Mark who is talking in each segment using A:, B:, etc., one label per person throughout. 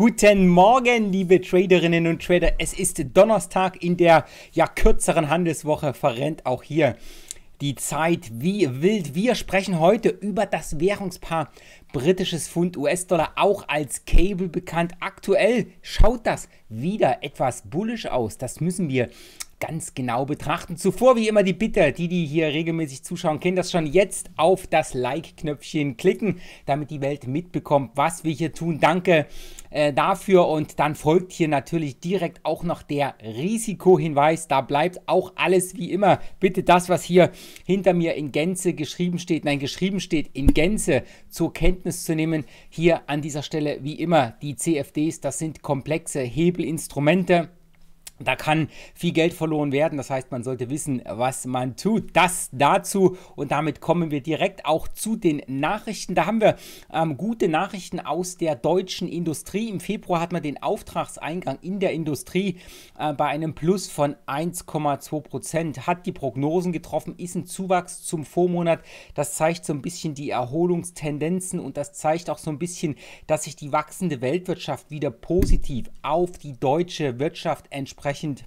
A: Guten Morgen, liebe Traderinnen und Trader. Es ist Donnerstag in der ja kürzeren Handelswoche. Verrennt auch hier die Zeit wie wild. Wir sprechen heute über das Währungspaar britisches Pfund US-Dollar, auch als Cable bekannt. Aktuell schaut das wieder etwas bullisch aus. Das müssen wir ganz genau betrachten. Zuvor wie immer die Bitte, die, die hier regelmäßig zuschauen, kennen das schon jetzt auf das Like-Knöpfchen klicken, damit die Welt mitbekommt, was wir hier tun. Danke äh, dafür und dann folgt hier natürlich direkt auch noch der Risikohinweis. Da bleibt auch alles wie immer. Bitte das, was hier hinter mir in Gänze geschrieben steht, nein, geschrieben steht, in Gänze zur Kenntnis zu nehmen. Hier an dieser Stelle wie immer die CFDs, das sind komplexe Hebelinstrumente. Da kann viel Geld verloren werden. Das heißt, man sollte wissen, was man tut. Das dazu. Und damit kommen wir direkt auch zu den Nachrichten. Da haben wir ähm, gute Nachrichten aus der deutschen Industrie. Im Februar hat man den Auftragseingang in der Industrie äh, bei einem Plus von 1,2 Prozent. Hat die Prognosen getroffen, ist ein Zuwachs zum Vormonat. Das zeigt so ein bisschen die Erholungstendenzen und das zeigt auch so ein bisschen, dass sich die wachsende Weltwirtschaft wieder positiv auf die deutsche Wirtschaft entsprechend entsprechend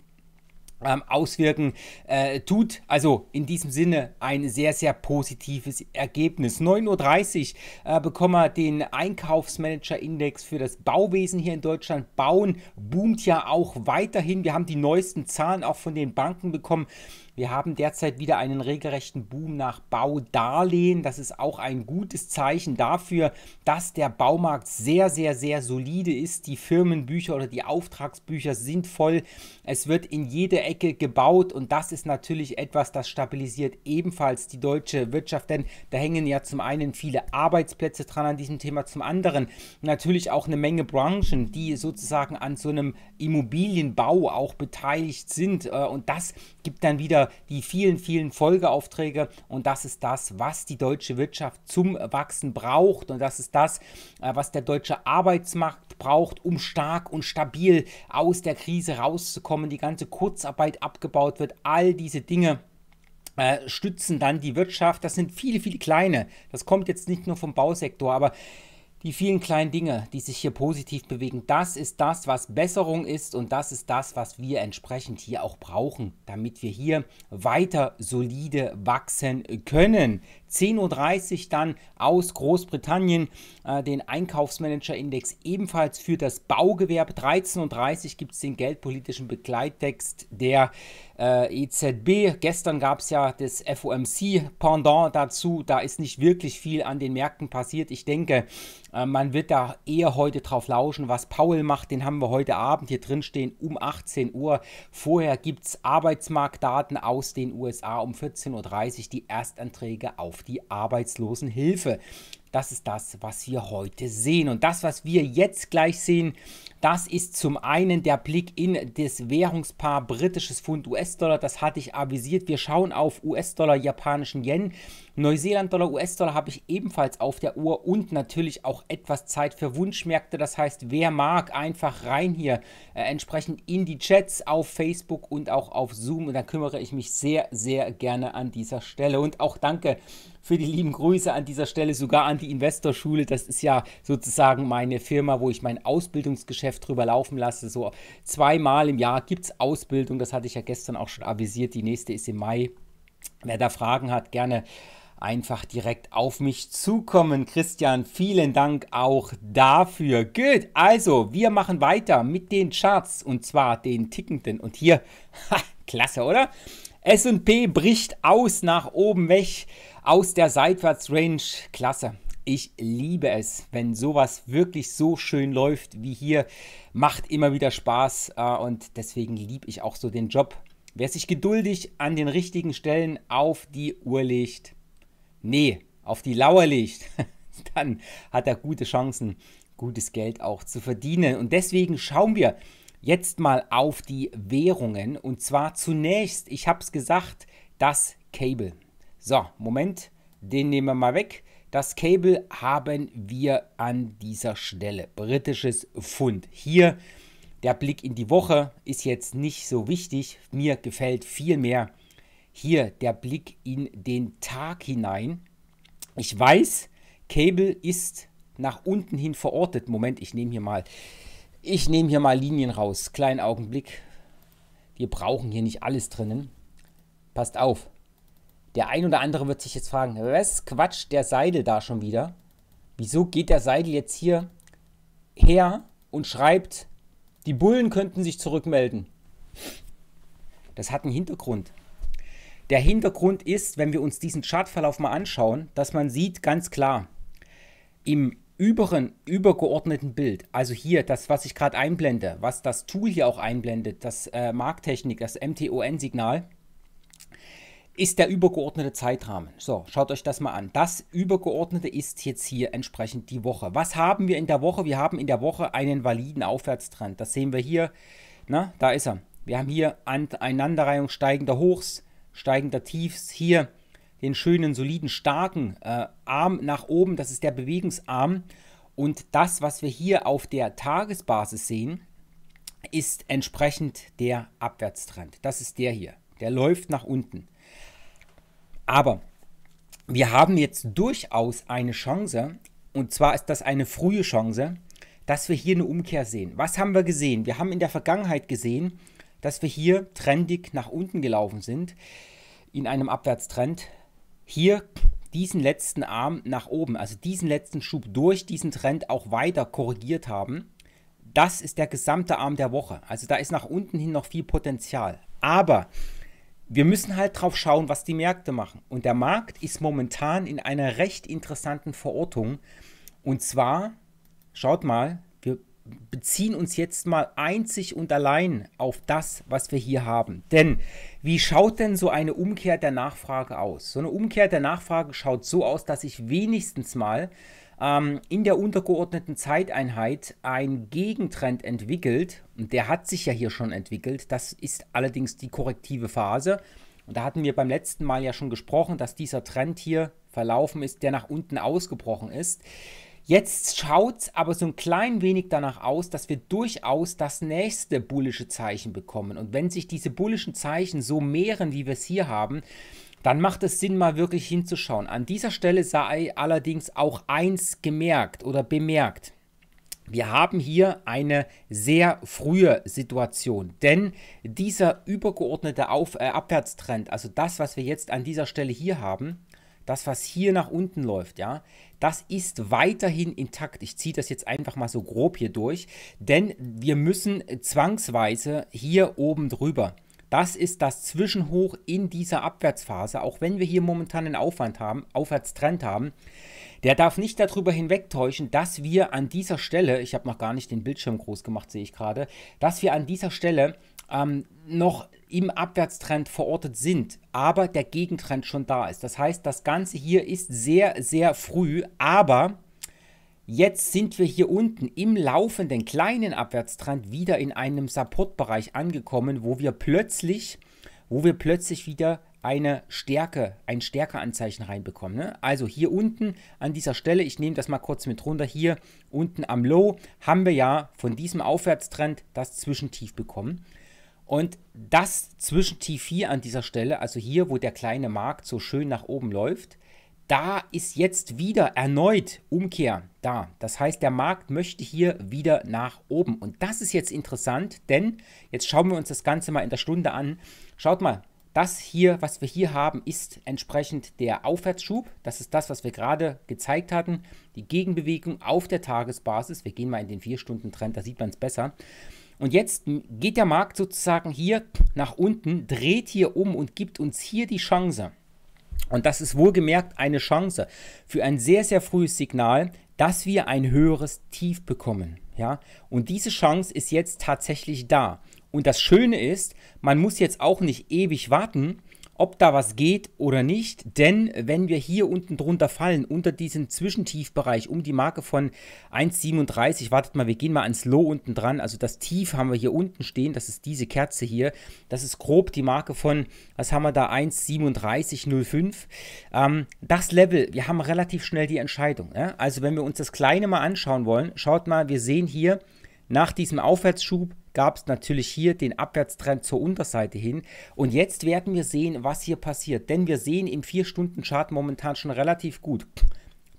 A: ähm, auswirken äh, tut. Also in diesem Sinne ein sehr, sehr positives Ergebnis. 9.30 Uhr äh, bekommen wir den Einkaufsmanager-Index für das Bauwesen hier in Deutschland. Bauen boomt ja auch weiterhin. Wir haben die neuesten Zahlen auch von den Banken bekommen. Wir haben derzeit wieder einen regelrechten Boom nach Baudarlehen. Das ist auch ein gutes Zeichen dafür, dass der Baumarkt sehr, sehr, sehr solide ist. Die Firmenbücher oder die Auftragsbücher sind voll. Es wird in jede Ecke gebaut und das ist natürlich etwas, das stabilisiert ebenfalls die deutsche Wirtschaft, denn da hängen ja zum einen viele Arbeitsplätze dran an diesem Thema, zum anderen natürlich auch eine Menge Branchen, die sozusagen an so einem Immobilienbau auch beteiligt sind äh, und das gibt dann wieder die vielen, vielen Folgeaufträge und das ist das, was die deutsche Wirtschaft zum Wachsen braucht und das ist das, äh, was der deutsche Arbeitsmarkt braucht, um stark und stabil aus der Krise rauszukommen kommen, die ganze Kurzarbeit abgebaut wird, all diese Dinge äh, stützen dann die Wirtschaft. Das sind viele, viele kleine. Das kommt jetzt nicht nur vom Bausektor, aber die vielen kleinen Dinge, die sich hier positiv bewegen, das ist das, was Besserung ist und das ist das, was wir entsprechend hier auch brauchen, damit wir hier weiter solide wachsen können. 10.30 Uhr dann aus Großbritannien äh, den Einkaufsmanager-Index ebenfalls für das Baugewerbe. 13.30 Uhr gibt es den geldpolitischen Begleittext der äh, EZB. Gestern gab es ja das FOMC-Pendant dazu. Da ist nicht wirklich viel an den Märkten passiert. Ich denke, äh, man wird da eher heute drauf lauschen, was Paul macht. Den haben wir heute Abend hier drin stehen um 18 Uhr. Vorher gibt es Arbeitsmarktdaten aus den USA um 14.30 Uhr, die Erstanträge auf die Arbeitslosenhilfe. Das ist das, was wir heute sehen. Und das, was wir jetzt gleich sehen, das ist zum einen der Blick in das Währungspaar britisches Pfund US-Dollar. Das hatte ich avisiert. Wir schauen auf US-Dollar, japanischen Yen. Neuseeland-Dollar, US-Dollar habe ich ebenfalls auf der Uhr und natürlich auch etwas Zeit für Wunschmärkte. Das heißt, wer mag, einfach rein hier äh, entsprechend in die Chats auf Facebook und auch auf Zoom. Und da kümmere ich mich sehr, sehr gerne an dieser Stelle. Und auch danke für die lieben Grüße an dieser Stelle sogar an die Investorschule. Das ist ja sozusagen meine Firma, wo ich mein Ausbildungsgeschäft Chef drüber laufen lasse. So zweimal im Jahr gibt es Ausbildung, das hatte ich ja gestern auch schon avisiert. Die nächste ist im Mai. Wer da Fragen hat, gerne einfach direkt auf mich zukommen. Christian, vielen Dank auch dafür. Gut, also wir machen weiter mit den Charts und zwar den tickenden. Und hier, ha, klasse, oder? SP bricht aus nach oben weg aus der Seitwärtsrange. Klasse. Ich liebe es, wenn sowas wirklich so schön läuft wie hier. Macht immer wieder Spaß äh, und deswegen liebe ich auch so den Job. Wer sich geduldig an den richtigen Stellen auf die Uhr legt, nee, auf die Lauer legt, dann hat er gute Chancen, gutes Geld auch zu verdienen. Und deswegen schauen wir jetzt mal auf die Währungen. Und zwar zunächst, ich habe es gesagt, das Cable. So, Moment, den nehmen wir mal weg. Das Cable haben wir an dieser Stelle. Britisches Pfund. Hier der Blick in die Woche ist jetzt nicht so wichtig. Mir gefällt vielmehr hier der Blick in den Tag hinein. Ich weiß, Cable ist nach unten hin verortet. Moment, ich nehme hier mal ich nehme hier mal Linien raus. Kleinen Augenblick. Wir brauchen hier nicht alles drinnen. Passt auf. Der ein oder andere wird sich jetzt fragen, was quatscht der Seidel da schon wieder? Wieso geht der Seidel jetzt hier her und schreibt, die Bullen könnten sich zurückmelden? Das hat einen Hintergrund. Der Hintergrund ist, wenn wir uns diesen Chartverlauf mal anschauen, dass man sieht ganz klar, im überen, übergeordneten Bild, also hier das, was ich gerade einblende, was das Tool hier auch einblendet, das äh, Markttechnik, das MTON-Signal, ist der übergeordnete Zeitrahmen. So, schaut euch das mal an. Das übergeordnete ist jetzt hier entsprechend die Woche. Was haben wir in der Woche? Wir haben in der Woche einen validen Aufwärtstrend. Das sehen wir hier. Na, da ist er. Wir haben hier Aneinanderreihung steigender Hochs, steigender Tiefs. Hier den schönen, soliden, starken äh, Arm nach oben. Das ist der Bewegungsarm. Und das, was wir hier auf der Tagesbasis sehen, ist entsprechend der Abwärtstrend. Das ist der hier. Der läuft nach unten. Aber wir haben jetzt durchaus eine Chance, und zwar ist das eine frühe Chance, dass wir hier eine Umkehr sehen. Was haben wir gesehen? Wir haben in der Vergangenheit gesehen, dass wir hier trendig nach unten gelaufen sind, in einem Abwärtstrend. Hier diesen letzten Arm nach oben, also diesen letzten Schub durch diesen Trend auch weiter korrigiert haben. Das ist der gesamte Arm der Woche. Also da ist nach unten hin noch viel Potenzial. Aber wir müssen halt drauf schauen, was die Märkte machen. Und der Markt ist momentan in einer recht interessanten Verortung. Und zwar, schaut mal, wir beziehen uns jetzt mal einzig und allein auf das, was wir hier haben. Denn wie schaut denn so eine Umkehr der Nachfrage aus? So eine Umkehr der Nachfrage schaut so aus, dass ich wenigstens mal ähm, in der untergeordneten Zeiteinheit ein Gegentrend entwickelt. Und der hat sich ja hier schon entwickelt. Das ist allerdings die korrektive Phase. Und da hatten wir beim letzten Mal ja schon gesprochen, dass dieser Trend hier verlaufen ist, der nach unten ausgebrochen ist. Jetzt schaut es aber so ein klein wenig danach aus, dass wir durchaus das nächste bullische Zeichen bekommen. Und wenn sich diese bullischen Zeichen so mehren, wie wir es hier haben, dann macht es Sinn, mal wirklich hinzuschauen. An dieser Stelle sei allerdings auch eins gemerkt oder bemerkt. Wir haben hier eine sehr frühe Situation, denn dieser übergeordnete Auf äh, Abwärtstrend, also das, was wir jetzt an dieser Stelle hier haben, das, was hier nach unten läuft, ja, das ist weiterhin intakt. Ich ziehe das jetzt einfach mal so grob hier durch, denn wir müssen zwangsweise hier oben drüber. Das ist das Zwischenhoch in dieser Abwärtsphase, auch wenn wir hier momentan einen Aufwand haben, Aufwärtstrend haben. Der darf nicht darüber hinwegtäuschen, dass wir an dieser Stelle, ich habe noch gar nicht den Bildschirm groß gemacht, sehe ich gerade, dass wir an dieser Stelle ähm, noch im Abwärtstrend verortet sind, aber der Gegentrend schon da ist. Das heißt, das Ganze hier ist sehr, sehr früh, aber Jetzt sind wir hier unten im laufenden kleinen Abwärtstrend wieder in einem Supportbereich angekommen, wo wir plötzlich, wo wir plötzlich wieder eine Stärke, ein Stärkeanzeichen reinbekommen. Ne? Also hier unten an dieser Stelle, ich nehme das mal kurz mit runter, hier unten am Low haben wir ja von diesem Aufwärtstrend das Zwischentief bekommen. Und das Zwischentief hier an dieser Stelle, also hier, wo der kleine Markt so schön nach oben läuft, da ist jetzt wieder erneut Umkehr da. Das heißt, der Markt möchte hier wieder nach oben. Und das ist jetzt interessant, denn jetzt schauen wir uns das Ganze mal in der Stunde an. Schaut mal, das hier, was wir hier haben, ist entsprechend der Aufwärtsschub. Das ist das, was wir gerade gezeigt hatten. Die Gegenbewegung auf der Tagesbasis. Wir gehen mal in den 4-Stunden-Trend, da sieht man es besser. Und jetzt geht der Markt sozusagen hier nach unten, dreht hier um und gibt uns hier die Chance und das ist wohlgemerkt eine Chance für ein sehr, sehr frühes Signal, dass wir ein höheres Tief bekommen. Ja? Und diese Chance ist jetzt tatsächlich da. Und das Schöne ist, man muss jetzt auch nicht ewig warten, ob da was geht oder nicht. Denn wenn wir hier unten drunter fallen, unter diesem Zwischentiefbereich um die Marke von 1,37, wartet mal, wir gehen mal ans Low unten dran. Also das Tief haben wir hier unten stehen, das ist diese Kerze hier. Das ist grob die Marke von, was haben wir da, 1,3705. Ähm, das Level, wir haben relativ schnell die Entscheidung. Ja? Also wenn wir uns das Kleine mal anschauen wollen, schaut mal, wir sehen hier nach diesem Aufwärtsschub gab es natürlich hier den Abwärtstrend zur Unterseite hin. Und jetzt werden wir sehen, was hier passiert. Denn wir sehen im 4-Stunden-Chart momentan schon relativ gut.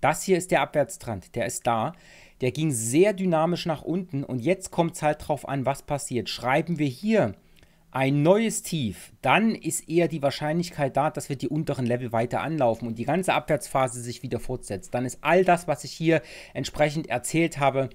A: Das hier ist der Abwärtstrend, der ist da. Der ging sehr dynamisch nach unten und jetzt kommt es halt drauf an, was passiert. Schreiben wir hier ein neues Tief, dann ist eher die Wahrscheinlichkeit da, dass wir die unteren Level weiter anlaufen und die ganze Abwärtsphase sich wieder fortsetzt. Dann ist all das, was ich hier entsprechend erzählt habe,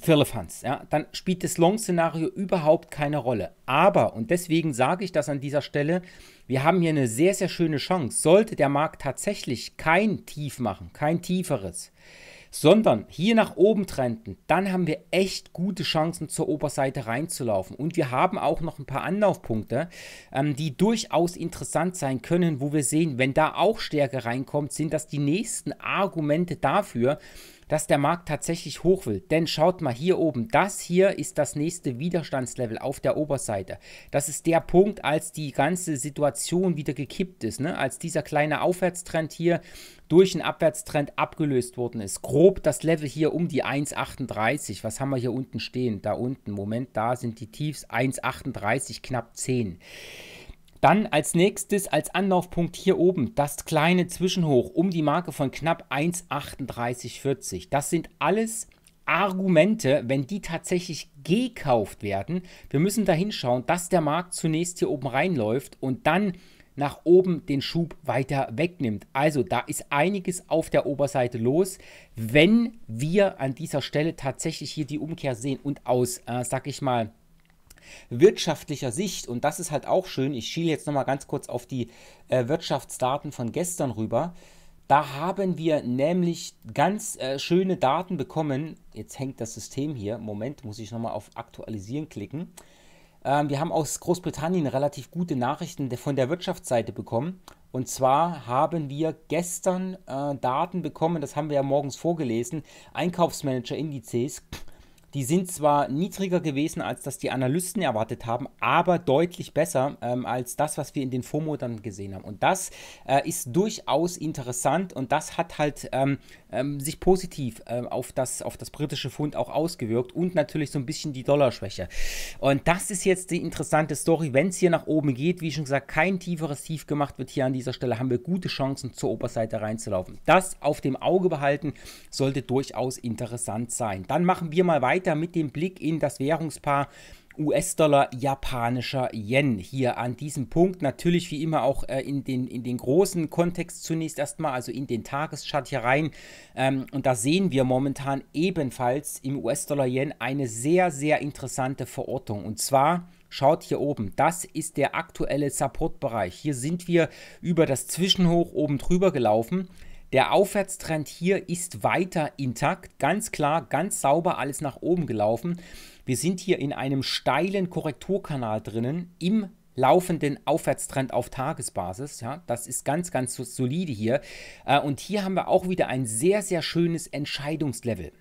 A: Firlefanz. Ja? Dann spielt das Long-Szenario überhaupt keine Rolle. Aber, und deswegen sage ich das an dieser Stelle, wir haben hier eine sehr, sehr schöne Chance. Sollte der Markt tatsächlich kein Tief machen, kein tieferes, sondern hier nach oben trenden, dann haben wir echt gute Chancen zur Oberseite reinzulaufen. Und wir haben auch noch ein paar Anlaufpunkte, ähm, die durchaus interessant sein können, wo wir sehen, wenn da auch Stärke reinkommt, sind das die nächsten Argumente dafür, dass der Markt tatsächlich hoch will. Denn schaut mal hier oben, das hier ist das nächste Widerstandslevel auf der Oberseite. Das ist der Punkt, als die ganze Situation wieder gekippt ist, ne? als dieser kleine Aufwärtstrend hier durch einen Abwärtstrend abgelöst worden ist. Grob das Level hier um die 1,38. Was haben wir hier unten stehen? Da unten, Moment, da sind die Tiefs 1,38, knapp 10. Dann als nächstes als Anlaufpunkt hier oben das kleine Zwischenhoch um die Marke von knapp 1,3840. Das sind alles Argumente, wenn die tatsächlich gekauft werden. Wir müssen da hinschauen, dass der Markt zunächst hier oben reinläuft und dann nach oben den Schub weiter wegnimmt. Also da ist einiges auf der Oberseite los, wenn wir an dieser Stelle tatsächlich hier die Umkehr sehen und aus, äh, sag ich mal, wirtschaftlicher Sicht, und das ist halt auch schön, ich schiele jetzt nochmal ganz kurz auf die äh, Wirtschaftsdaten von gestern rüber, da haben wir nämlich ganz äh, schöne Daten bekommen. Jetzt hängt das System hier. Moment, muss ich nochmal auf Aktualisieren klicken. Ähm, wir haben aus Großbritannien relativ gute Nachrichten von der Wirtschaftsseite bekommen. Und zwar haben wir gestern äh, Daten bekommen, das haben wir ja morgens vorgelesen, Einkaufsmanager-Indizes. Pff, die sind zwar niedriger gewesen, als das die Analysten erwartet haben, aber deutlich besser ähm, als das, was wir in den FOMO dann gesehen haben. Und das äh, ist durchaus interessant und das hat halt ähm, ähm, sich positiv äh, auf, das, auf das britische Pfund auch ausgewirkt und natürlich so ein bisschen die Dollarschwäche. Und das ist jetzt die interessante Story, wenn es hier nach oben geht. Wie schon gesagt, kein tieferes Tief gemacht wird hier an dieser Stelle, haben wir gute Chancen zur Oberseite reinzulaufen. Das auf dem Auge behalten sollte durchaus interessant sein. Dann machen wir mal weiter weiter mit dem Blick in das Währungspaar US-Dollar, japanischer Yen hier an diesem Punkt. Natürlich wie immer auch äh, in, den, in den großen Kontext zunächst erstmal, also in den Tageschart hier rein. Ähm, und da sehen wir momentan ebenfalls im US-Dollar-Yen eine sehr, sehr interessante Verortung. Und zwar Schaut hier oben, das ist der aktuelle Supportbereich. Hier sind wir über das Zwischenhoch oben drüber gelaufen. Der Aufwärtstrend hier ist weiter intakt, ganz klar, ganz sauber alles nach oben gelaufen. Wir sind hier in einem steilen Korrekturkanal drinnen im laufenden Aufwärtstrend auf Tagesbasis. Ja, das ist ganz, ganz solide hier. Äh, und hier haben wir auch wieder ein sehr, sehr schönes Entscheidungslevel.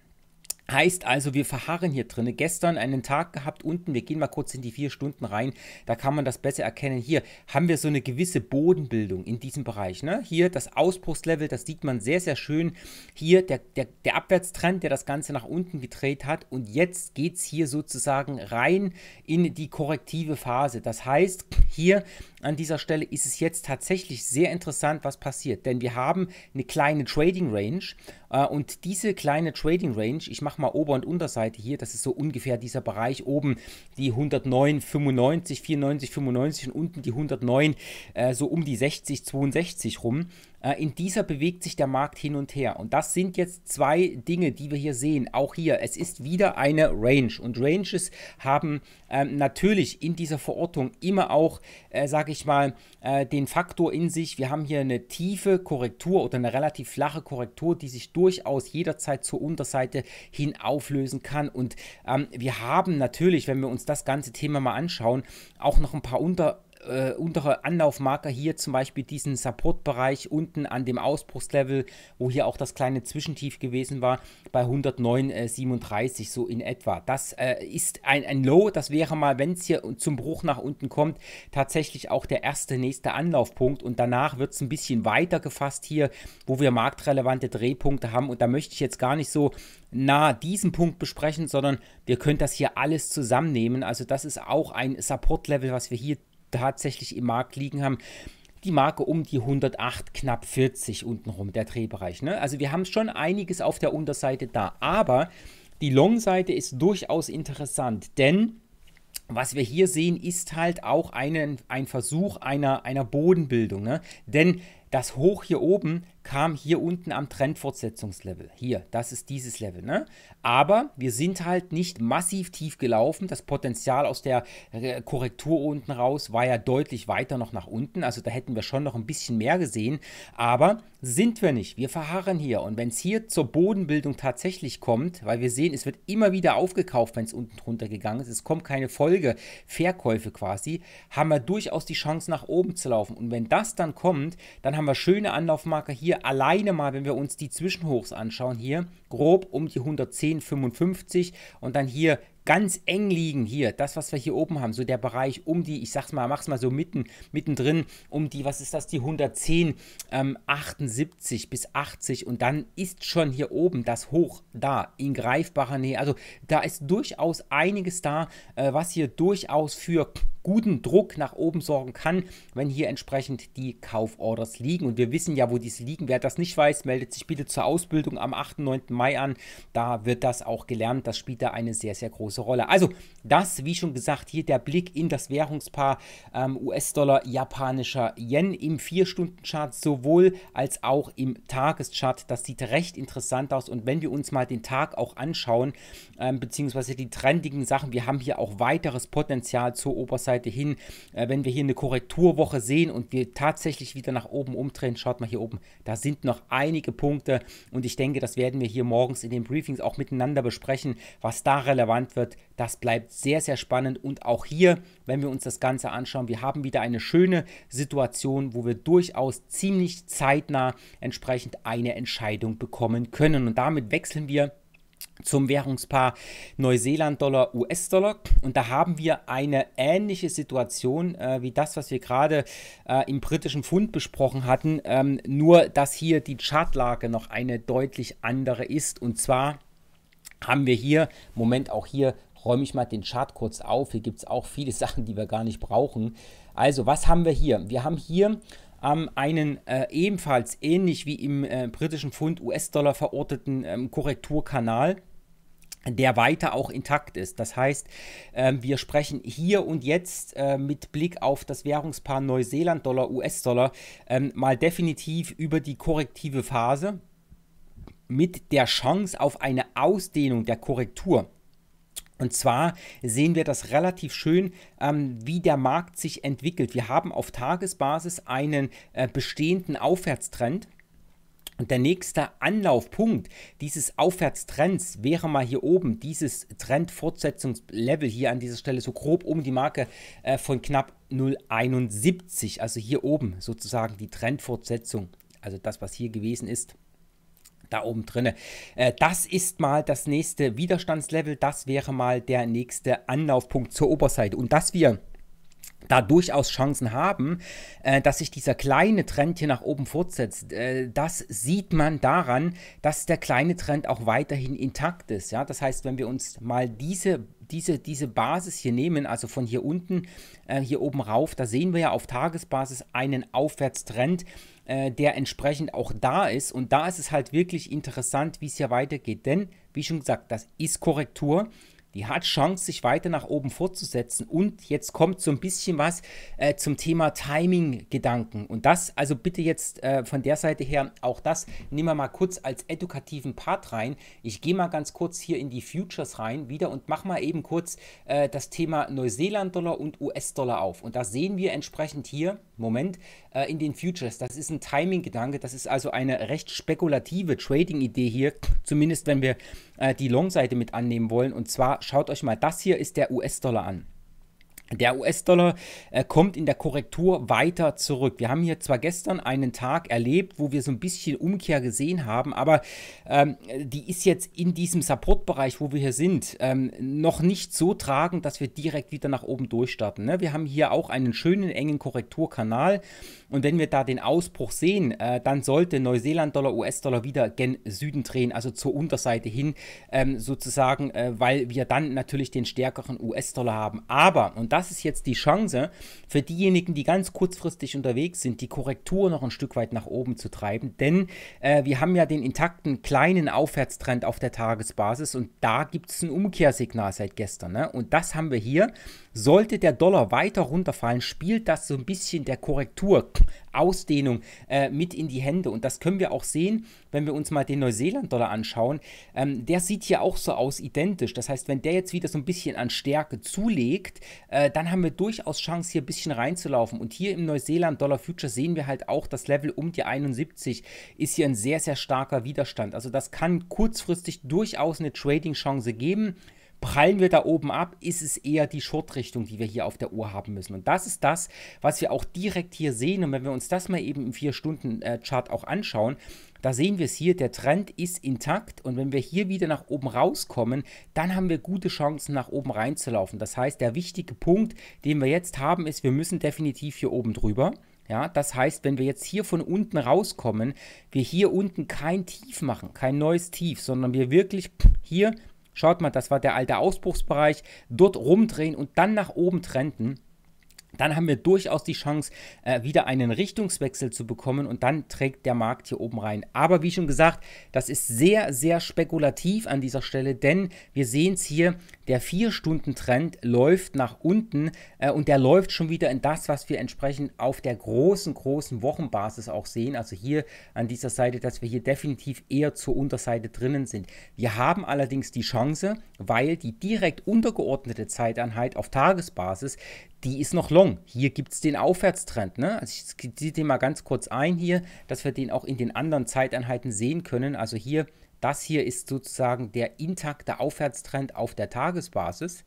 A: Heißt also, wir verharren hier drin. Gestern einen Tag gehabt unten, wir gehen mal kurz in die vier Stunden rein, da kann man das besser erkennen. Hier haben wir so eine gewisse Bodenbildung in diesem Bereich. Ne? Hier das Ausbruchslevel, das sieht man sehr, sehr schön. Hier der, der, der Abwärtstrend, der das Ganze nach unten gedreht hat. Und jetzt geht es hier sozusagen rein in die korrektive Phase. Das heißt, hier an dieser Stelle ist es jetzt tatsächlich sehr interessant, was passiert. Denn wir haben eine kleine Trading Range äh, und diese kleine Trading Range, ich mache mal Ober- und Unterseite hier, das ist so ungefähr dieser Bereich oben, die 109, 95, 94, 95 und unten die 109, äh, so um die 60, 62 rum. Äh, in dieser bewegt sich der Markt hin und her. Und das sind jetzt zwei Dinge, die wir hier sehen. Auch hier, es ist wieder eine Range. Und Ranges haben ähm, natürlich in dieser Verortung immer auch, äh, sage ich mal, äh, den Faktor in sich. Wir haben hier eine tiefe Korrektur oder eine relativ flache Korrektur, die sich durchaus jederzeit zur Unterseite hin auflösen kann. Und ähm, wir haben natürlich, wenn wir uns das ganze Thema mal anschauen, auch noch ein paar Unter äh, untere Anlaufmarker hier zum Beispiel diesen Supportbereich unten an dem Ausbruchslevel, wo hier auch das kleine Zwischentief gewesen war, bei 109,37 äh, so in etwa. Das äh, ist ein, ein Low, das wäre mal, wenn es hier zum Bruch nach unten kommt, tatsächlich auch der erste nächste Anlaufpunkt und danach wird es ein bisschen weiter gefasst hier, wo wir marktrelevante Drehpunkte haben und da möchte ich jetzt gar nicht so nah diesen Punkt besprechen, sondern wir können das hier alles zusammennehmen. Also das ist auch ein Support-Level, was wir hier tatsächlich im Markt liegen haben, die Marke um die 108, knapp 40 untenrum, der Drehbereich. Ne? Also wir haben schon einiges auf der Unterseite da, aber die Long-Seite ist durchaus interessant, denn was wir hier sehen, ist halt auch einen, ein Versuch einer, einer Bodenbildung. Ne? Denn das Hoch hier oben kam hier unten am Trendfortsetzungslevel. Hier, das ist dieses Level. Ne? Aber wir sind halt nicht massiv tief gelaufen. Das Potenzial aus der äh, Korrektur unten raus war ja deutlich weiter noch nach unten. Also da hätten wir schon noch ein bisschen mehr gesehen. Aber sind wir nicht. Wir verharren hier. Und wenn es hier zur Bodenbildung tatsächlich kommt, weil wir sehen, es wird immer wieder aufgekauft, wenn es unten drunter gegangen ist, es kommt keine Folge, Verkäufe quasi, haben wir durchaus die Chance nach oben zu laufen. Und wenn das dann kommt, dann haben wir schöne Anlaufmarker hier alleine mal, wenn wir uns die Zwischenhochs anschauen, hier grob um die 110,55 und dann hier ganz eng liegen hier, das, was wir hier oben haben, so der Bereich um die, ich sag's mal, mach's mal so mitten, mittendrin, um die, was ist das, die 110, ähm, 78 bis 80 und dann ist schon hier oben das Hoch da, in greifbarer Nähe. Also da ist durchaus einiges da, äh, was hier durchaus für guten Druck nach oben sorgen kann, wenn hier entsprechend die Kauforders liegen. Und wir wissen ja, wo diese liegen. Wer das nicht weiß, meldet sich bitte zur Ausbildung am 8. 9. Mai an. Da wird das auch gelernt. Das spielt da eine sehr, sehr große Rolle. Also das, wie schon gesagt, hier der Blick in das Währungspaar ähm, US-Dollar, japanischer Yen im 4-Stunden-Chart sowohl als auch im Tageschart. Das sieht recht interessant aus. Und wenn wir uns mal den Tag auch anschauen, ähm, beziehungsweise die trendigen Sachen, wir haben hier auch weiteres Potenzial zur Oberseite Seite hin. Äh, wenn wir hier eine Korrekturwoche sehen und wir tatsächlich wieder nach oben umdrehen, schaut mal hier oben, da sind noch einige Punkte und ich denke, das werden wir hier morgens in den Briefings auch miteinander besprechen, was da relevant wird. Das bleibt sehr, sehr spannend und auch hier, wenn wir uns das Ganze anschauen, wir haben wieder eine schöne Situation, wo wir durchaus ziemlich zeitnah entsprechend eine Entscheidung bekommen können und damit wechseln wir zum Währungspaar Neuseeland-Dollar, US-Dollar. Und da haben wir eine ähnliche Situation äh, wie das, was wir gerade äh, im britischen Pfund besprochen hatten, ähm, nur dass hier die Chartlage noch eine deutlich andere ist. Und zwar haben wir hier, Moment, auch hier räume ich mal den Chart kurz auf. Hier gibt es auch viele Sachen, die wir gar nicht brauchen. Also, was haben wir hier? Wir haben hier ähm, einen äh, ebenfalls ähnlich wie im äh, britischen Pfund US-Dollar verorteten ähm, Korrekturkanal der weiter auch intakt ist. Das heißt, ähm, wir sprechen hier und jetzt äh, mit Blick auf das Währungspaar Neuseeland-Dollar, US-Dollar ähm, mal definitiv über die korrektive Phase mit der Chance auf eine Ausdehnung der Korrektur. Und zwar sehen wir das relativ schön, ähm, wie der Markt sich entwickelt. Wir haben auf Tagesbasis einen äh, bestehenden Aufwärtstrend und der nächste Anlaufpunkt dieses Aufwärtstrends wäre mal hier oben, dieses Trendfortsetzungslevel hier an dieser Stelle so grob um die Marke äh, von knapp 0,71. Also hier oben sozusagen die Trendfortsetzung, also das, was hier gewesen ist da oben drinne. Äh, das ist mal das nächste Widerstandslevel, das wäre mal der nächste Anlaufpunkt zur Oberseite und dass wir da durchaus Chancen haben, äh, dass sich dieser kleine Trend hier nach oben fortsetzt. Äh, das sieht man daran, dass der kleine Trend auch weiterhin intakt ist. Ja? Das heißt, wenn wir uns mal diese diese, diese Basis hier nehmen, also von hier unten, äh, hier oben rauf, da sehen wir ja auf Tagesbasis einen Aufwärtstrend, äh, der entsprechend auch da ist. Und da ist es halt wirklich interessant, wie es hier weitergeht. Denn, wie schon gesagt, das ist Korrektur. Die hat Chance, sich weiter nach oben fortzusetzen. Und jetzt kommt so ein bisschen was äh, zum Thema Timing-Gedanken. Und das, also bitte jetzt äh, von der Seite her, auch das nehmen wir mal kurz als edukativen Part rein. Ich gehe mal ganz kurz hier in die Futures rein wieder und mache mal eben kurz äh, das Thema Neuseeland-Dollar und US-Dollar auf. Und da sehen wir entsprechend hier, Moment, äh, in den Futures. Das ist ein Timing-Gedanke. Das ist also eine recht spekulative Trading-Idee hier, zumindest wenn wir äh, die Long-Seite mit annehmen wollen. Und zwar schaut euch mal das hier ist der US-Dollar an. Der US-Dollar äh, kommt in der Korrektur weiter zurück. Wir haben hier zwar gestern einen Tag erlebt, wo wir so ein bisschen Umkehr gesehen haben, aber ähm, die ist jetzt in diesem Supportbereich, wo wir hier sind, ähm, noch nicht so tragend, dass wir direkt wieder nach oben durchstarten. Ne? Wir haben hier auch einen schönen engen Korrekturkanal und wenn wir da den Ausbruch sehen, äh, dann sollte Neuseeland-Dollar, US-Dollar wieder gen Süden drehen, also zur Unterseite hin ähm, sozusagen, äh, weil wir dann natürlich den stärkeren US-Dollar haben. Aber, und das das ist jetzt die Chance für diejenigen, die ganz kurzfristig unterwegs sind, die Korrektur noch ein Stück weit nach oben zu treiben. Denn äh, wir haben ja den intakten kleinen Aufwärtstrend auf der Tagesbasis und da gibt es ein Umkehrsignal seit gestern. Ne? Und das haben wir hier sollte der Dollar weiter runterfallen, spielt das so ein bisschen der Korrektur, Ausdehnung äh, mit in die Hände. Und das können wir auch sehen, wenn wir uns mal den Neuseeland-Dollar anschauen. Ähm, der sieht hier auch so aus, identisch. Das heißt, wenn der jetzt wieder so ein bisschen an Stärke zulegt, äh, dann haben wir durchaus Chance, hier ein bisschen reinzulaufen. Und hier im Neuseeland-Dollar-Future sehen wir halt auch, das Level um die 71 ist hier ein sehr, sehr starker Widerstand. Also das kann kurzfristig durchaus eine Trading-Chance geben prallen wir da oben ab, ist es eher die Short-Richtung, die wir hier auf der Uhr haben müssen. Und das ist das, was wir auch direkt hier sehen. Und wenn wir uns das mal eben im 4-Stunden-Chart auch anschauen, da sehen wir es hier, der Trend ist intakt und wenn wir hier wieder nach oben rauskommen, dann haben wir gute Chancen nach oben reinzulaufen. Das heißt, der wichtige Punkt, den wir jetzt haben, ist, wir müssen definitiv hier oben drüber. Ja, das heißt, wenn wir jetzt hier von unten rauskommen, wir hier unten kein Tief machen, kein neues Tief, sondern wir wirklich hier Schaut mal, das war der alte Ausbruchsbereich. Dort rumdrehen und dann nach oben trenden dann haben wir durchaus die Chance, äh, wieder einen Richtungswechsel zu bekommen und dann trägt der Markt hier oben rein. Aber wie schon gesagt, das ist sehr, sehr spekulativ an dieser Stelle, denn wir sehen es hier, der 4-Stunden-Trend läuft nach unten äh, und der läuft schon wieder in das, was wir entsprechend auf der großen, großen Wochenbasis auch sehen. Also hier an dieser Seite, dass wir hier definitiv eher zur Unterseite drinnen sind. Wir haben allerdings die Chance, weil die direkt untergeordnete Zeiteinheit auf Tagesbasis, die ist noch long. Hier gibt es den Aufwärtstrend. Ne? Also ich ziehe den mal ganz kurz ein hier, dass wir den auch in den anderen Zeiteinheiten sehen können. Also hier das hier ist sozusagen der intakte Aufwärtstrend auf der Tagesbasis.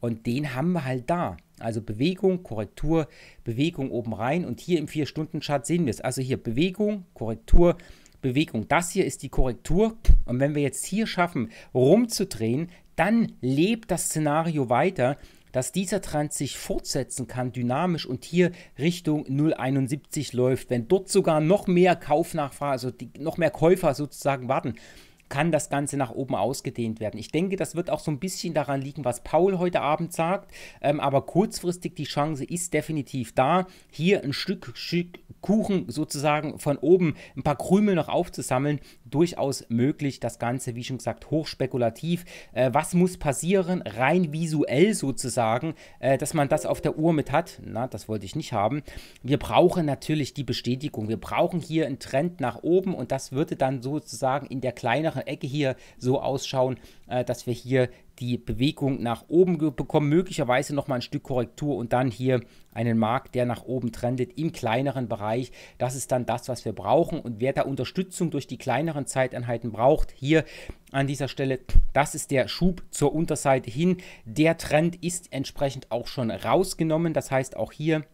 A: Und den haben wir halt da. Also Bewegung, Korrektur, Bewegung oben rein. Und hier im 4-Stunden-Chart sehen wir es. Also hier Bewegung, Korrektur, Bewegung. Das hier ist die Korrektur. Und wenn wir jetzt hier schaffen, rumzudrehen, dann lebt das Szenario weiter, dass dieser Trend sich fortsetzen kann, dynamisch und hier Richtung 0,71 läuft. Wenn dort sogar noch mehr Kaufnachfrage, also die, noch mehr Käufer sozusagen warten, kann das Ganze nach oben ausgedehnt werden. Ich denke, das wird auch so ein bisschen daran liegen, was Paul heute Abend sagt. Ähm, aber kurzfristig die Chance ist definitiv da, hier ein Stück, Stück Kuchen sozusagen von oben ein paar Krümel noch aufzusammeln, durchaus möglich. Das Ganze, wie schon gesagt, hochspekulativ. Äh, was muss passieren, rein visuell sozusagen, äh, dass man das auf der Uhr mit hat? Na, das wollte ich nicht haben. Wir brauchen natürlich die Bestätigung. Wir brauchen hier einen Trend nach oben und das würde dann sozusagen in der kleineren Ecke hier so ausschauen, äh, dass wir hier die Bewegung nach oben bekommen, möglicherweise nochmal ein Stück Korrektur und dann hier einen Markt, der nach oben trendet im kleineren Bereich. Das ist dann das, was wir brauchen. Und wer da Unterstützung durch die kleineren Zeiteinheiten braucht, hier an dieser Stelle, das ist der Schub zur Unterseite hin. Der Trend ist entsprechend auch schon rausgenommen. Das heißt, auch hier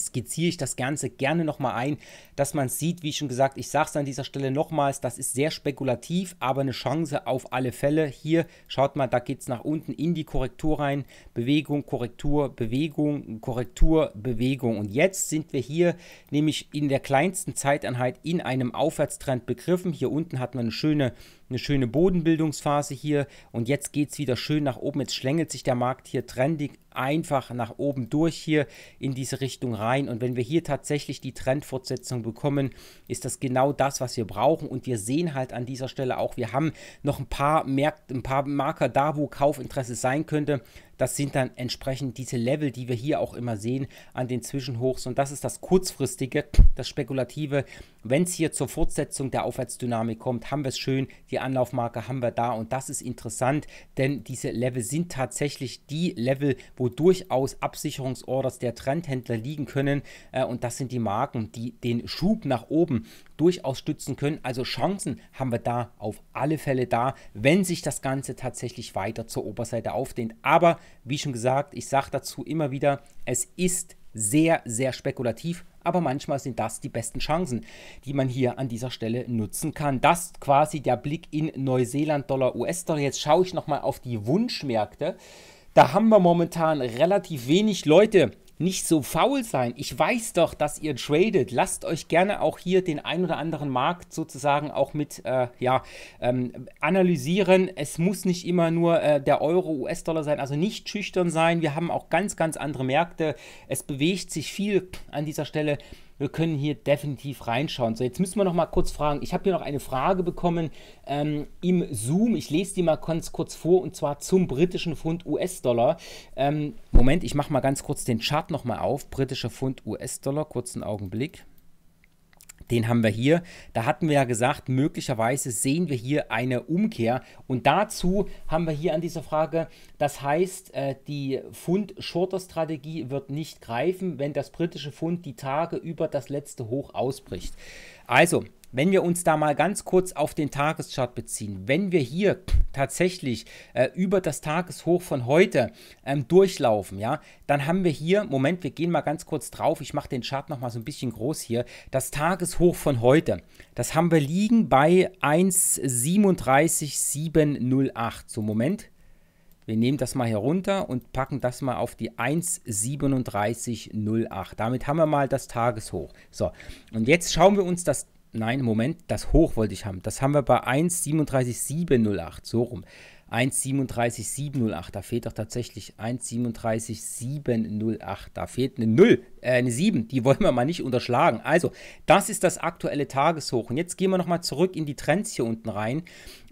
A: skizziere ich das Ganze gerne nochmal ein, dass man sieht, wie schon gesagt, ich sage es an dieser Stelle nochmals, das ist sehr spekulativ, aber eine Chance auf alle Fälle. Hier schaut mal, da geht es nach unten in die Korrektur rein, Bewegung, Korrektur, Bewegung, Korrektur, Bewegung. Und jetzt sind wir hier nämlich in der kleinsten Zeiteinheit in einem Aufwärtstrend begriffen. Hier unten hat man eine schöne eine schöne Bodenbildungsphase hier und jetzt geht es wieder schön nach oben. Jetzt schlängelt sich der Markt hier trendig einfach nach oben durch hier in diese Richtung rein. Und wenn wir hier tatsächlich die Trendfortsetzung bekommen, ist das genau das, was wir brauchen. Und wir sehen halt an dieser Stelle auch, wir haben noch ein paar, Märkte, ein paar Marker da, wo Kaufinteresse sein könnte. Das sind dann entsprechend diese Level, die wir hier auch immer sehen an den Zwischenhochs. Und das ist das kurzfristige, das spekulative. Wenn es hier zur Fortsetzung der Aufwärtsdynamik kommt, haben wir es schön. Die Anlaufmarke haben wir da. Und das ist interessant, denn diese Level sind tatsächlich die Level, wo durchaus Absicherungsorders der Trendhändler liegen können. Äh, und das sind die Marken, die den Schub nach oben durchaus stützen können. Also Chancen haben wir da auf alle Fälle da, wenn sich das Ganze tatsächlich weiter zur Oberseite aufdehnt. Aber wie schon gesagt, ich sage dazu immer wieder, es ist sehr, sehr spekulativ, aber manchmal sind das die besten Chancen, die man hier an dieser Stelle nutzen kann. Das quasi der Blick in Neuseeland, Dollar, US-Dollar. Jetzt schaue ich nochmal auf die Wunschmärkte. Da haben wir momentan relativ wenig Leute, nicht so faul sein. Ich weiß doch, dass ihr tradet. Lasst euch gerne auch hier den ein oder anderen Markt sozusagen auch mit äh, ja, ähm, analysieren. Es muss nicht immer nur äh, der Euro, US-Dollar sein. Also nicht schüchtern sein. Wir haben auch ganz, ganz andere Märkte. Es bewegt sich viel an dieser Stelle wir können hier definitiv reinschauen. So, jetzt müssen wir noch mal kurz fragen. Ich habe hier noch eine Frage bekommen ähm, im Zoom. Ich lese die mal ganz kurz vor und zwar zum britischen Pfund US-Dollar. Ähm, Moment, ich mache mal ganz kurz den Chart noch mal auf. Britischer Pfund US-Dollar, kurzen Augenblick den haben wir hier. Da hatten wir ja gesagt, möglicherweise sehen wir hier eine Umkehr. Und dazu haben wir hier an dieser Frage, das heißt, äh, die Pfund-Shorter-Strategie wird nicht greifen, wenn das britische Pfund die Tage über das letzte Hoch ausbricht. Also, wenn wir uns da mal ganz kurz auf den Tageschart beziehen, wenn wir hier tatsächlich äh, über das Tageshoch von heute ähm, durchlaufen, ja, dann haben wir hier, Moment, wir gehen mal ganz kurz drauf, ich mache den Chart nochmal so ein bisschen groß hier, das Tageshoch von heute, das haben wir liegen bei 1,37708, so Moment, wir nehmen das mal herunter und packen das mal auf die 1,3708. Damit haben wir mal das Tageshoch. So, und jetzt schauen wir uns das nein, Moment, das Hoch wollte ich haben. Das haben wir bei 1,37708, so rum. 1,37708, da fehlt doch tatsächlich 1,37708, da fehlt eine 0, äh, eine 7, die wollen wir mal nicht unterschlagen. Also, das ist das aktuelle Tageshoch. Und jetzt gehen wir nochmal zurück in die Trends hier unten rein.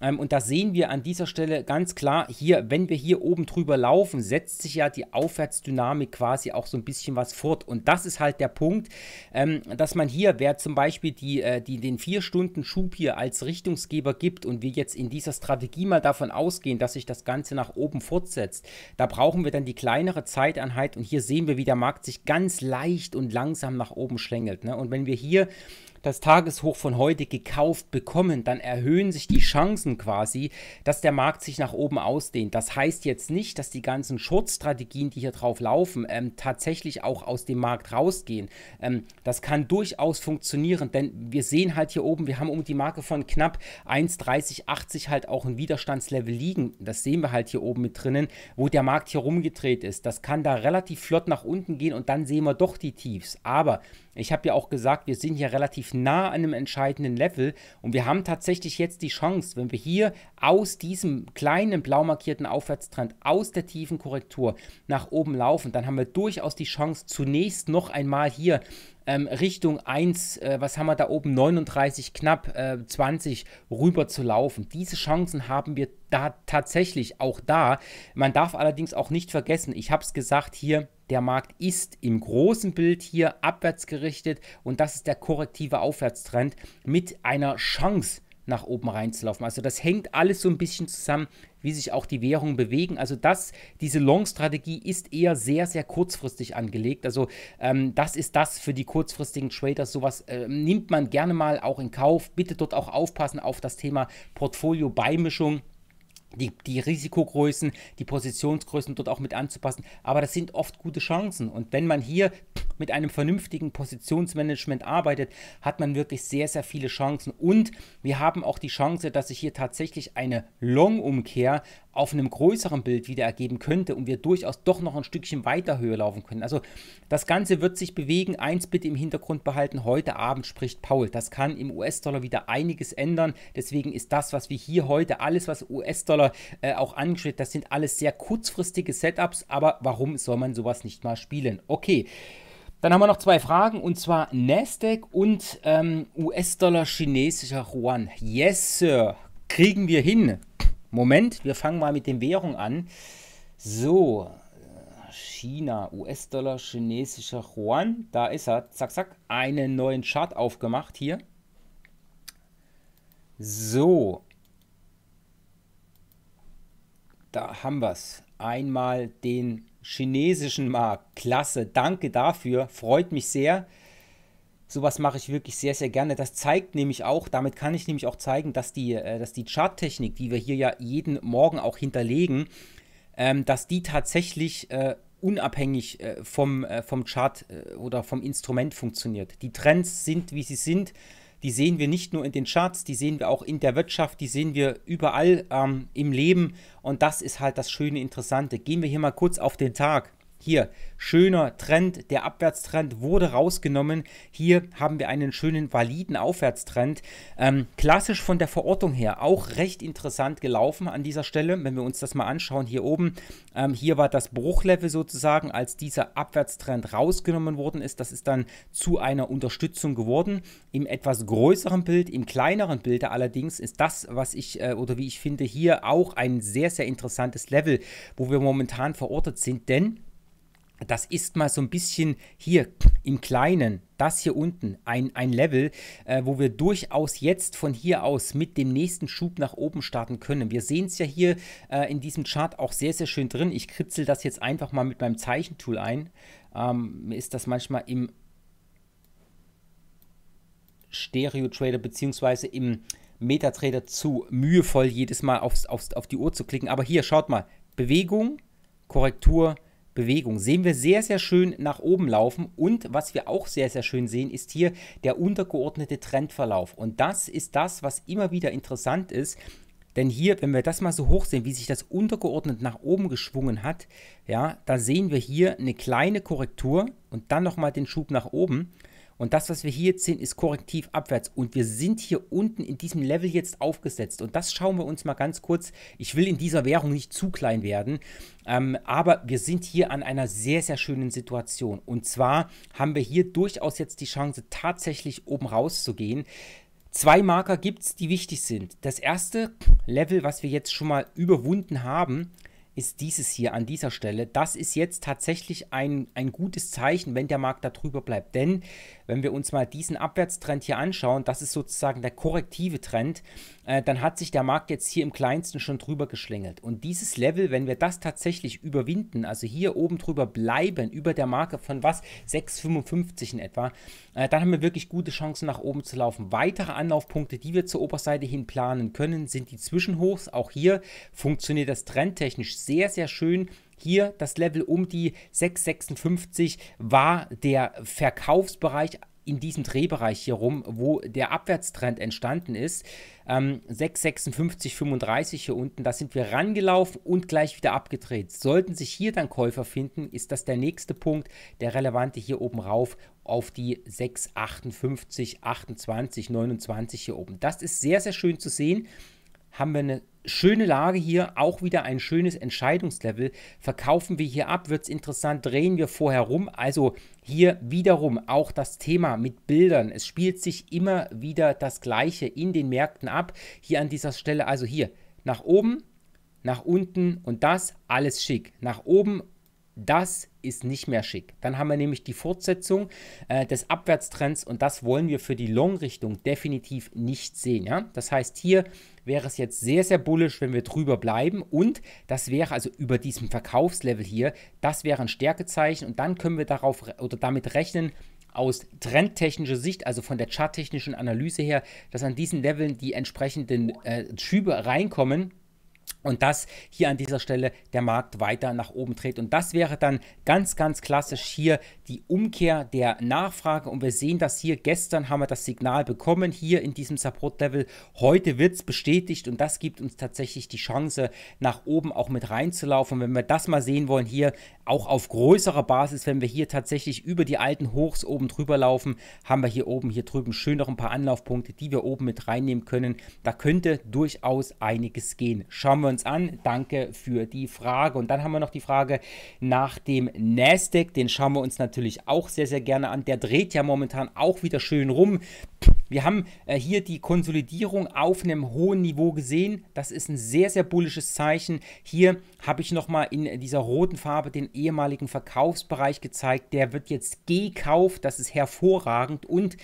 A: Ähm, und das sehen wir an dieser Stelle ganz klar hier, wenn wir hier oben drüber laufen, setzt sich ja die Aufwärtsdynamik quasi auch so ein bisschen was fort. Und das ist halt der Punkt, ähm, dass man hier, wer zum Beispiel die, äh, die, den 4-Stunden-Schub hier als Richtungsgeber gibt und wir jetzt in dieser Strategie mal davon ausgehen, dass sich das Ganze nach oben fortsetzt, da brauchen wir dann die kleinere Zeiteinheit und hier sehen wir, wie der Markt sich ganz leicht und langsam nach oben schlängelt. Ne? Und wenn wir hier das Tageshoch von heute gekauft bekommen, dann erhöhen sich die Chancen quasi, dass der Markt sich nach oben ausdehnt. Das heißt jetzt nicht, dass die ganzen Short-Strategien, die hier drauf laufen, ähm, tatsächlich auch aus dem Markt rausgehen. Ähm, das kann durchaus funktionieren, denn wir sehen halt hier oben, wir haben um die Marke von knapp 1,3080 halt auch ein Widerstandslevel liegen. Das sehen wir halt hier oben mit drinnen, wo der Markt hier rumgedreht ist. Das kann da relativ flott nach unten gehen und dann sehen wir doch die Tiefs. Aber ich habe ja auch gesagt, wir sind hier relativ nah an einem entscheidenden Level und wir haben tatsächlich jetzt die Chance, wenn wir hier aus diesem kleinen blau markierten Aufwärtstrend, aus der tiefen Korrektur nach oben laufen, dann haben wir durchaus die Chance, zunächst noch einmal hier ähm, Richtung 1, äh, was haben wir da oben, 39 knapp, äh, 20 rüber zu laufen. Diese Chancen haben wir da tatsächlich auch da. Man darf allerdings auch nicht vergessen, ich habe es gesagt hier, der Markt ist im großen Bild hier abwärts gerichtet und das ist der korrektive Aufwärtstrend mit einer Chance nach oben reinzulaufen. Also das hängt alles so ein bisschen zusammen, wie sich auch die Währungen bewegen. Also das, diese Long-Strategie ist eher sehr, sehr kurzfristig angelegt. Also ähm, das ist das für die kurzfristigen Trader. Sowas äh, nimmt man gerne mal auch in Kauf. Bitte dort auch aufpassen auf das Thema Portfolio-Beimischung die, die Risikogrößen, die Positionsgrößen dort auch mit anzupassen. Aber das sind oft gute Chancen. Und wenn man hier mit einem vernünftigen Positionsmanagement arbeitet, hat man wirklich sehr, sehr viele Chancen. Und wir haben auch die Chance, dass sich hier tatsächlich eine Long-Umkehr auf einem größeren Bild wieder ergeben könnte und wir durchaus doch noch ein Stückchen weiter Höhe laufen können. Also das Ganze wird sich bewegen. Eins bitte im Hintergrund behalten, heute Abend spricht Paul. Das kann im US-Dollar wieder einiges ändern. Deswegen ist das, was wir hier heute, alles was US-Dollar äh, auch angeschrieben, das sind alles sehr kurzfristige Setups. Aber warum soll man sowas nicht mal spielen? Okay. Dann haben wir noch zwei Fragen und zwar Nasdaq und ähm, US-Dollar chinesischer Yuan. Yes, Sir. Kriegen wir hin. Moment, wir fangen mal mit den Währungen an. So, äh, China, US-Dollar, chinesischer Yuan, da ist er, zack, zack, einen neuen Chart aufgemacht hier. So, da haben wir es. Einmal den chinesischen Markt, klasse, danke dafür, freut mich sehr. Sowas mache ich wirklich sehr, sehr gerne. Das zeigt nämlich auch, damit kann ich nämlich auch zeigen, dass die, äh, dass die Charttechnik, die wir hier ja jeden Morgen auch hinterlegen, ähm, dass die tatsächlich äh, unabhängig äh, vom, vom Chart oder vom Instrument funktioniert. Die Trends sind, wie sie sind. Die sehen wir nicht nur in den Charts, die sehen wir auch in der Wirtschaft, die sehen wir überall ähm, im Leben. Und das ist halt das schöne Interessante. Gehen wir hier mal kurz auf den Tag. Hier, schöner Trend, der Abwärtstrend wurde rausgenommen. Hier haben wir einen schönen, validen Aufwärtstrend. Ähm, klassisch von der Verortung her, auch recht interessant gelaufen an dieser Stelle. Wenn wir uns das mal anschauen, hier oben, ähm, hier war das Bruchlevel sozusagen, als dieser Abwärtstrend rausgenommen worden ist. Das ist dann zu einer Unterstützung geworden. Im etwas größeren Bild, im kleineren Bild allerdings, ist das, was ich äh, oder wie ich finde, hier auch ein sehr, sehr interessantes Level, wo wir momentan verortet sind, denn das ist mal so ein bisschen hier im Kleinen, das hier unten, ein, ein Level, äh, wo wir durchaus jetzt von hier aus mit dem nächsten Schub nach oben starten können. Wir sehen es ja hier äh, in diesem Chart auch sehr, sehr schön drin. Ich kritzel das jetzt einfach mal mit meinem Zeichentool ein. Ähm, mir ist das manchmal im Stereo-Trader bzw. im Metatrader zu mühevoll, jedes Mal aufs, aufs, auf die Uhr zu klicken. Aber hier, schaut mal, Bewegung, Korrektur, Korrektur Bewegung. Sehen wir sehr, sehr schön nach oben laufen und was wir auch sehr, sehr schön sehen, ist hier der untergeordnete Trendverlauf. Und das ist das, was immer wieder interessant ist, denn hier, wenn wir das mal so hoch sehen, wie sich das untergeordnet nach oben geschwungen hat, ja, da sehen wir hier eine kleine Korrektur und dann nochmal den Schub nach oben. Und das, was wir hier jetzt sehen, ist korrektiv abwärts. Und wir sind hier unten in diesem Level jetzt aufgesetzt. Und das schauen wir uns mal ganz kurz. Ich will in dieser Währung nicht zu klein werden. Ähm, aber wir sind hier an einer sehr, sehr schönen Situation. Und zwar haben wir hier durchaus jetzt die Chance, tatsächlich oben rauszugehen. Zwei Marker gibt es, die wichtig sind. Das erste Level, was wir jetzt schon mal überwunden haben, ist dieses hier an dieser Stelle. Das ist jetzt tatsächlich ein, ein gutes Zeichen, wenn der Markt da drüber bleibt. Denn wenn wir uns mal diesen Abwärtstrend hier anschauen, das ist sozusagen der korrektive Trend. Äh, dann hat sich der Markt jetzt hier im kleinsten schon drüber geschlängelt. Und dieses Level, wenn wir das tatsächlich überwinden, also hier oben drüber bleiben, über der Marke von was? 6,55 in etwa, äh, dann haben wir wirklich gute Chancen nach oben zu laufen. Weitere Anlaufpunkte, die wir zur Oberseite hin planen können, sind die Zwischenhochs. Auch hier funktioniert das trendtechnisch sehr, sehr schön. Hier das Level um die 656 war der Verkaufsbereich in diesem Drehbereich hier rum, wo der Abwärtstrend entstanden ist. Ähm, 656, hier unten, da sind wir rangelaufen und gleich wieder abgedreht. Sollten sich hier dann Käufer finden, ist das der nächste Punkt, der relevante hier oben rauf auf die 658, 28, 29 hier oben. Das ist sehr, sehr schön zu sehen. Haben wir eine Schöne Lage hier, auch wieder ein schönes Entscheidungslevel. Verkaufen wir hier ab, wird es interessant, drehen wir vorher rum. Also hier wiederum auch das Thema mit Bildern. Es spielt sich immer wieder das Gleiche in den Märkten ab. Hier an dieser Stelle, also hier nach oben, nach unten und das alles schick. Nach oben das ist nicht mehr schick. Dann haben wir nämlich die Fortsetzung äh, des Abwärtstrends und das wollen wir für die Long-Richtung definitiv nicht sehen. Ja? Das heißt, hier wäre es jetzt sehr, sehr bullisch, wenn wir drüber bleiben und das wäre also über diesem Verkaufslevel hier, das wäre ein Stärkezeichen und dann können wir darauf oder damit rechnen, aus trendtechnischer Sicht, also von der charttechnischen Analyse her, dass an diesen Leveln die entsprechenden äh, Schübe reinkommen und dass hier an dieser Stelle der Markt weiter nach oben dreht. Und das wäre dann ganz, ganz klassisch hier die Umkehr der Nachfrage. Und wir sehen das hier, gestern haben wir das Signal bekommen, hier in diesem Support-Level. Heute wird es bestätigt und das gibt uns tatsächlich die Chance, nach oben auch mit reinzulaufen. Und wenn wir das mal sehen wollen, hier auch auf größerer Basis, wenn wir hier tatsächlich über die alten Hochs oben drüber laufen, haben wir hier oben, hier drüben schön noch ein paar Anlaufpunkte, die wir oben mit reinnehmen können. Da könnte durchaus einiges gehen. Schauen wir uns uns an. Danke für die Frage. Und dann haben wir noch die Frage nach dem Nasdaq. Den schauen wir uns natürlich auch sehr, sehr gerne an. Der dreht ja momentan auch wieder schön rum. Wir haben äh, hier die Konsolidierung auf einem hohen Niveau gesehen. Das ist ein sehr, sehr bullisches Zeichen. Hier habe ich nochmal in dieser roten Farbe den ehemaligen Verkaufsbereich gezeigt. Der wird jetzt gekauft. Das ist hervorragend. Und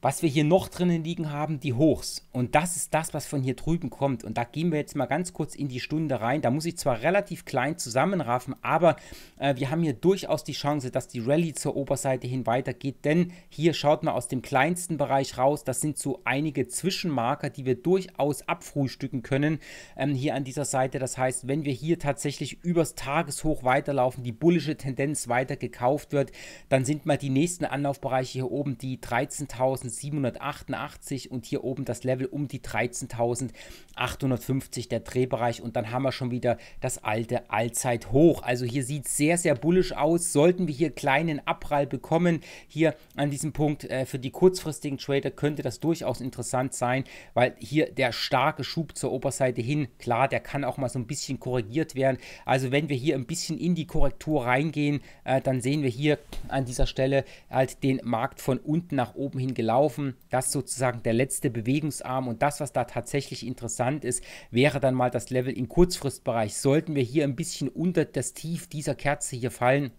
A: was wir hier noch drinnen liegen haben, die Hochs. Und das ist das, was von hier drüben kommt. Und da gehen wir jetzt mal ganz kurz in die Stunde rein. Da muss ich zwar relativ klein zusammenraffen, aber äh, wir haben hier durchaus die Chance, dass die Rallye zur Oberseite hin weitergeht. Denn hier schaut man aus dem kleinsten Bereich raus. Das sind so einige Zwischenmarker, die wir durchaus abfrühstücken können ähm, hier an dieser Seite. Das heißt, wenn wir hier tatsächlich übers Tageshoch weiterlaufen, die bullische Tendenz weiter gekauft wird, dann sind mal die nächsten Anlaufbereiche hier oben die 13.000. 13.788 und hier oben das Level um die 13.850 der Drehbereich und dann haben wir schon wieder das alte Allzeithoch. Also hier sieht es sehr, sehr bullisch aus. Sollten wir hier kleinen Abprall bekommen, hier an diesem Punkt äh, für die kurzfristigen Trader könnte das durchaus interessant sein, weil hier der starke Schub zur Oberseite hin, klar, der kann auch mal so ein bisschen korrigiert werden. Also wenn wir hier ein bisschen in die Korrektur reingehen, äh, dann sehen wir hier an dieser Stelle halt den Markt von unten nach oben hin gelaufen laufen. Das ist sozusagen der letzte Bewegungsarm und das, was da tatsächlich interessant ist, wäre dann mal das Level im Kurzfristbereich. Sollten wir hier ein bisschen unter das Tief dieser Kerze hier fallen,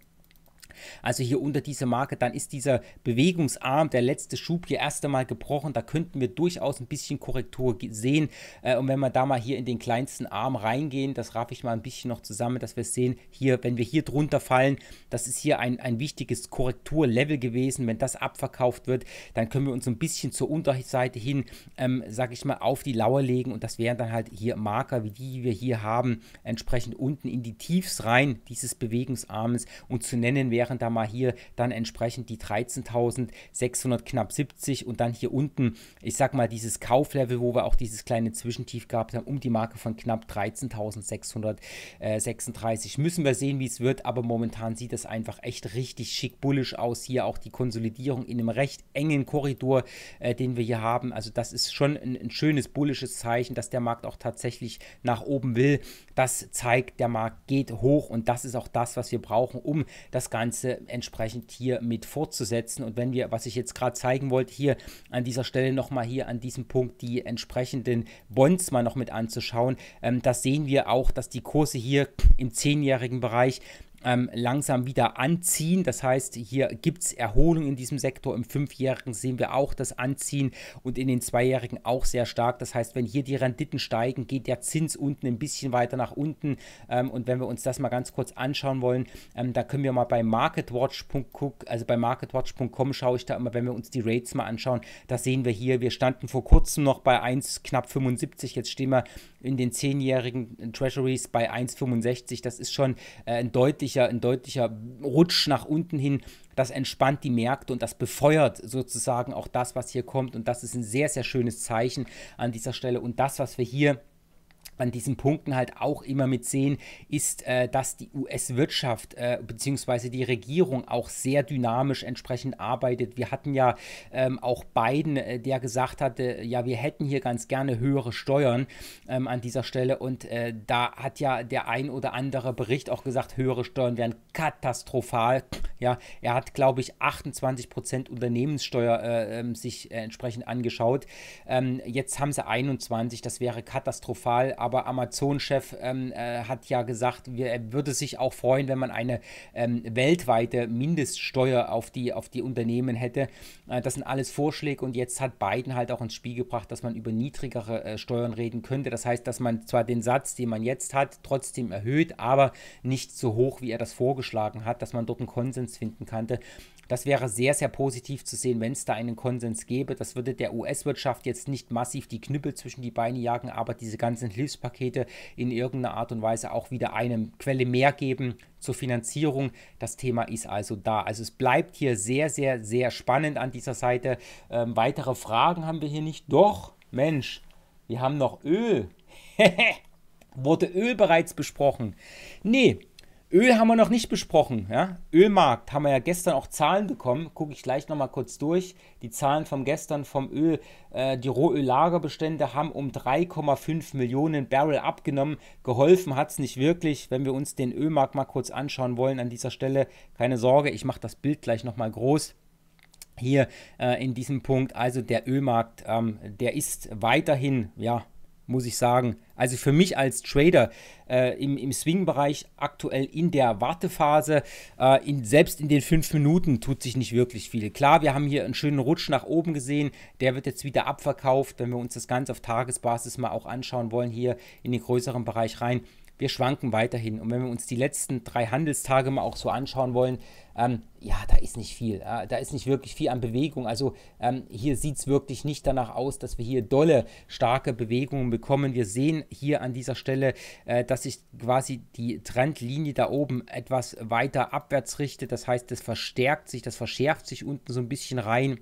A: also hier unter dieser Marke, dann ist dieser Bewegungsarm, der letzte Schub hier erst einmal gebrochen. Da könnten wir durchaus ein bisschen Korrektur sehen. Äh, und wenn wir da mal hier in den kleinsten Arm reingehen, das raff ich mal ein bisschen noch zusammen, dass wir sehen, hier, wenn wir hier drunter fallen, das ist hier ein, ein wichtiges Korrekturlevel gewesen. Wenn das abverkauft wird, dann können wir uns ein bisschen zur Unterseite hin, ähm, sag ich mal, auf die Lauer legen. Und das wären dann halt hier Marker, wie die, die wir hier haben, entsprechend unten in die Tiefs rein dieses Bewegungsarmes. Und zu nennen wäre während da mal hier dann entsprechend die 13.600 knapp 70 und dann hier unten, ich sag mal, dieses Kauflevel, wo wir auch dieses kleine Zwischentief gehabt haben, um die Marke von knapp 13.636. Äh, Müssen wir sehen, wie es wird, aber momentan sieht das einfach echt richtig schick bullisch aus. Hier auch die Konsolidierung in einem recht engen Korridor, äh, den wir hier haben. Also das ist schon ein, ein schönes bullisches Zeichen, dass der Markt auch tatsächlich nach oben will. Das zeigt, der Markt geht hoch und das ist auch das, was wir brauchen, um das Ganze Ganze entsprechend hier mit fortzusetzen. Und wenn wir, was ich jetzt gerade zeigen wollte, hier an dieser Stelle nochmal hier an diesem Punkt die entsprechenden Bonds mal noch mit anzuschauen, ähm, das sehen wir auch, dass die Kurse hier im zehnjährigen Bereich ähm, langsam wieder anziehen. Das heißt, hier gibt es Erholung in diesem Sektor. Im Fünfjährigen sehen wir auch das Anziehen und in den Zweijährigen auch sehr stark. Das heißt, wenn hier die Renditen steigen, geht der Zins unten ein bisschen weiter nach unten. Ähm, und wenn wir uns das mal ganz kurz anschauen wollen, ähm, da können wir mal bei marketwatch.com, also bei marketwatch.com schaue ich da immer, wenn wir uns die Rates mal anschauen, da sehen wir hier, wir standen vor kurzem noch bei 1 knapp 75, jetzt stehen wir in den zehnjährigen Treasuries bei 1,65. Das ist schon äh, ein deutlich deutlicher, ein deutlicher Rutsch nach unten hin. Das entspannt die Märkte und das befeuert sozusagen auch das, was hier kommt. Und das ist ein sehr, sehr schönes Zeichen an dieser Stelle. Und das, was wir hier an diesen Punkten halt auch immer mit sehen, ist, äh, dass die US-Wirtschaft äh, bzw. die Regierung auch sehr dynamisch entsprechend arbeitet. Wir hatten ja ähm, auch Biden, äh, der gesagt hatte, ja, wir hätten hier ganz gerne höhere Steuern ähm, an dieser Stelle. Und äh, da hat ja der ein oder andere Bericht auch gesagt, höhere Steuern wären katastrophal. Ja, er hat, glaube ich, 28 Prozent Unternehmenssteuer äh, ähm, sich äh, entsprechend angeschaut. Ähm, jetzt haben sie 21, das wäre katastrophal. Aber aber Amazon-Chef ähm, äh, hat ja gesagt, wir, er würde sich auch freuen, wenn man eine ähm, weltweite Mindeststeuer auf die, auf die Unternehmen hätte. Äh, das sind alles Vorschläge und jetzt hat Biden halt auch ins Spiel gebracht, dass man über niedrigere äh, Steuern reden könnte. Das heißt, dass man zwar den Satz, den man jetzt hat, trotzdem erhöht, aber nicht so hoch, wie er das vorgeschlagen hat, dass man dort einen Konsens finden könnte. Das wäre sehr, sehr positiv zu sehen, wenn es da einen Konsens gäbe. Das würde der US-Wirtschaft jetzt nicht massiv die Knüppel zwischen die Beine jagen, aber diese ganzen Hilfspakete in irgendeiner Art und Weise auch wieder eine Quelle mehr geben zur Finanzierung. Das Thema ist also da. Also es bleibt hier sehr, sehr, sehr spannend an dieser Seite. Ähm, weitere Fragen haben wir hier nicht. Doch, Mensch, wir haben noch Öl. Wurde Öl bereits besprochen? Nee, Öl haben wir noch nicht besprochen. Ja? Ölmarkt haben wir ja gestern auch Zahlen bekommen. Gucke ich gleich nochmal kurz durch. Die Zahlen vom gestern vom Öl. Äh, die Rohöllagerbestände haben um 3,5 Millionen Barrel abgenommen. Geholfen hat es nicht wirklich. Wenn wir uns den Ölmarkt mal kurz anschauen wollen an dieser Stelle, keine Sorge, ich mache das Bild gleich nochmal groß hier äh, in diesem Punkt. Also der Ölmarkt, ähm, der ist weiterhin, ja, muss ich sagen. Also für mich als Trader äh, im, im Swing-Bereich aktuell in der Wartephase, äh, in, selbst in den fünf Minuten tut sich nicht wirklich viel. Klar, wir haben hier einen schönen Rutsch nach oben gesehen, der wird jetzt wieder abverkauft, wenn wir uns das Ganze auf Tagesbasis mal auch anschauen wollen, hier in den größeren Bereich rein wir schwanken weiterhin. Und wenn wir uns die letzten drei Handelstage mal auch so anschauen wollen, ähm, ja, da ist nicht viel. Äh, da ist nicht wirklich viel an Bewegung. Also ähm, hier sieht es wirklich nicht danach aus, dass wir hier dolle, starke Bewegungen bekommen. Wir sehen hier an dieser Stelle, äh, dass sich quasi die Trendlinie da oben etwas weiter abwärts richtet. Das heißt, das verstärkt sich, das verschärft sich unten so ein bisschen rein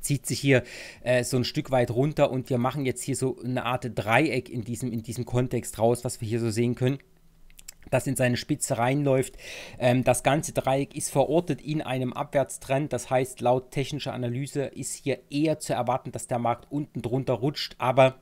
A: zieht sich hier äh, so ein Stück weit runter und wir machen jetzt hier so eine Art Dreieck in diesem, in diesem Kontext raus, was wir hier so sehen können das in seine Spitze reinläuft. Ähm, das ganze Dreieck ist verortet in einem Abwärtstrend. Das heißt, laut technischer Analyse ist hier eher zu erwarten, dass der Markt unten drunter rutscht, aber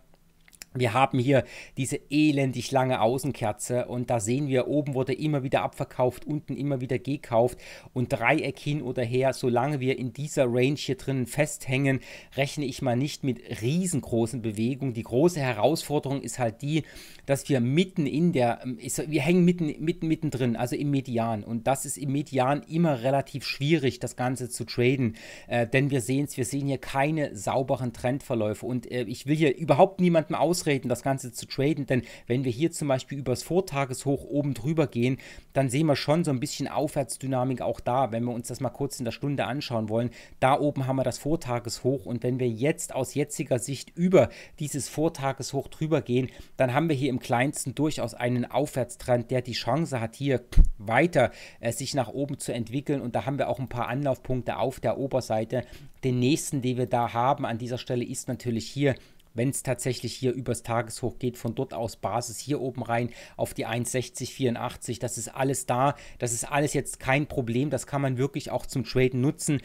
A: wir haben hier diese elendig lange Außenkerze und da sehen wir, oben wurde immer wieder abverkauft, unten immer wieder gekauft und Dreieck hin oder her, solange wir in dieser Range hier drinnen festhängen, rechne ich mal nicht mit riesengroßen Bewegungen. Die große Herausforderung ist halt die, dass wir mitten in der, ähm, wir hängen mitten, mitten, mitten drin, also im Median. Und das ist im Median immer relativ schwierig, das Ganze zu traden. Äh, denn wir sehen es, wir sehen hier keine sauberen Trendverläufe. Und äh, ich will hier überhaupt niemandem ausreden, das Ganze zu traden. Denn wenn wir hier zum Beispiel übers Vortageshoch oben drüber gehen, dann sehen wir schon so ein bisschen Aufwärtsdynamik auch da, wenn wir uns das mal kurz in der Stunde anschauen wollen. Da oben haben wir das Vortageshoch und wenn wir jetzt aus jetziger Sicht über dieses Vortageshoch drüber gehen, dann haben wir hier im kleinsten durchaus einen Aufwärtstrend, der die Chance hat, hier weiter äh, sich nach oben zu entwickeln und da haben wir auch ein paar Anlaufpunkte auf der Oberseite. Den nächsten, den wir da haben an dieser Stelle ist natürlich hier wenn es tatsächlich hier übers Tageshoch geht, von dort aus Basis hier oben rein auf die 1,6084. Das ist alles da. Das ist alles jetzt kein Problem. Das kann man wirklich auch zum Traden nutzen.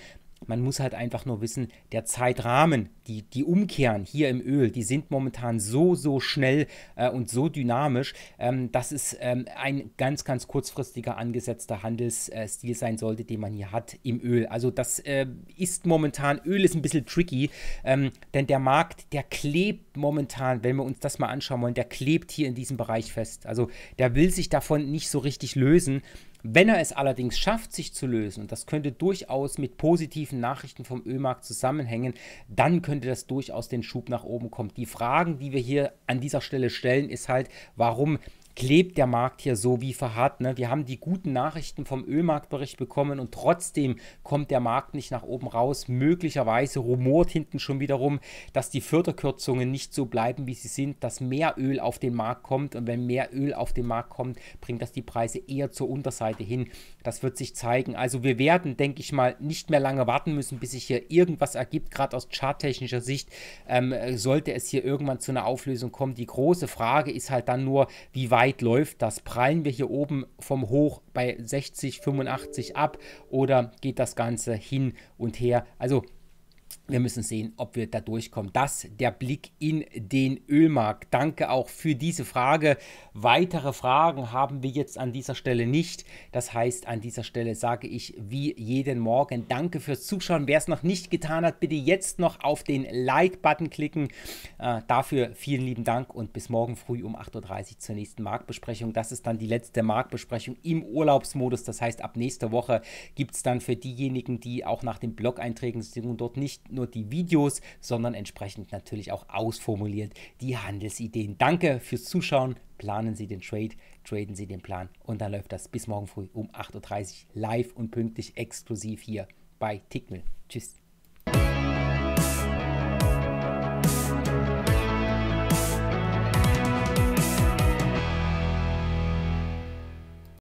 A: Man muss halt einfach nur wissen, der Zeitrahmen, die, die Umkehren hier im Öl, die sind momentan so, so schnell äh, und so dynamisch, ähm, dass es ähm, ein ganz, ganz kurzfristiger angesetzter Handelsstil sein sollte, den man hier hat im Öl. Also das äh, ist momentan, Öl ist ein bisschen tricky, ähm, denn der Markt, der klebt momentan, wenn wir uns das mal anschauen wollen, der klebt hier in diesem Bereich fest. Also der will sich davon nicht so richtig lösen. Wenn er es allerdings schafft, sich zu lösen, und das könnte durchaus mit positiven Nachrichten vom Ölmarkt zusammenhängen, dann könnte das durchaus den Schub nach oben kommen. Die Fragen, die wir hier an dieser Stelle stellen, ist halt, warum klebt der Markt hier so wie verharrt. Ne? Wir haben die guten Nachrichten vom Ölmarktbericht bekommen und trotzdem kommt der Markt nicht nach oben raus. Möglicherweise rumort hinten schon wiederum, dass die Förderkürzungen nicht so bleiben, wie sie sind, dass mehr Öl auf den Markt kommt und wenn mehr Öl auf den Markt kommt, bringt das die Preise eher zur Unterseite hin. Das wird sich zeigen. Also wir werden, denke ich mal, nicht mehr lange warten müssen, bis sich hier irgendwas ergibt. Gerade aus charttechnischer Sicht ähm, sollte es hier irgendwann zu einer Auflösung kommen. Die große Frage ist halt dann nur, wie weit weit läuft das? Prallen wir hier oben vom Hoch bei 60, 85 ab oder geht das Ganze hin und her? Also wir müssen sehen, ob wir da durchkommen. Das der Blick in den Ölmarkt. Danke auch für diese Frage. Weitere Fragen haben wir jetzt an dieser Stelle nicht. Das heißt, an dieser Stelle sage ich wie jeden Morgen Danke fürs Zuschauen. Wer es noch nicht getan hat, bitte jetzt noch auf den Like-Button klicken. Äh, dafür vielen lieben Dank und bis morgen früh um 8.30 Uhr zur nächsten Marktbesprechung. Das ist dann die letzte Marktbesprechung im Urlaubsmodus. Das heißt, ab nächster Woche gibt es dann für diejenigen, die auch nach den Blog-Einträgen sind und dort nicht nur die Videos, sondern entsprechend natürlich auch ausformuliert die Handelsideen. Danke fürs Zuschauen. Planen Sie den Trade, traden Sie den Plan und dann läuft das bis morgen früh um 8.30 Uhr live und pünktlich exklusiv hier bei Tickmill. Tschüss.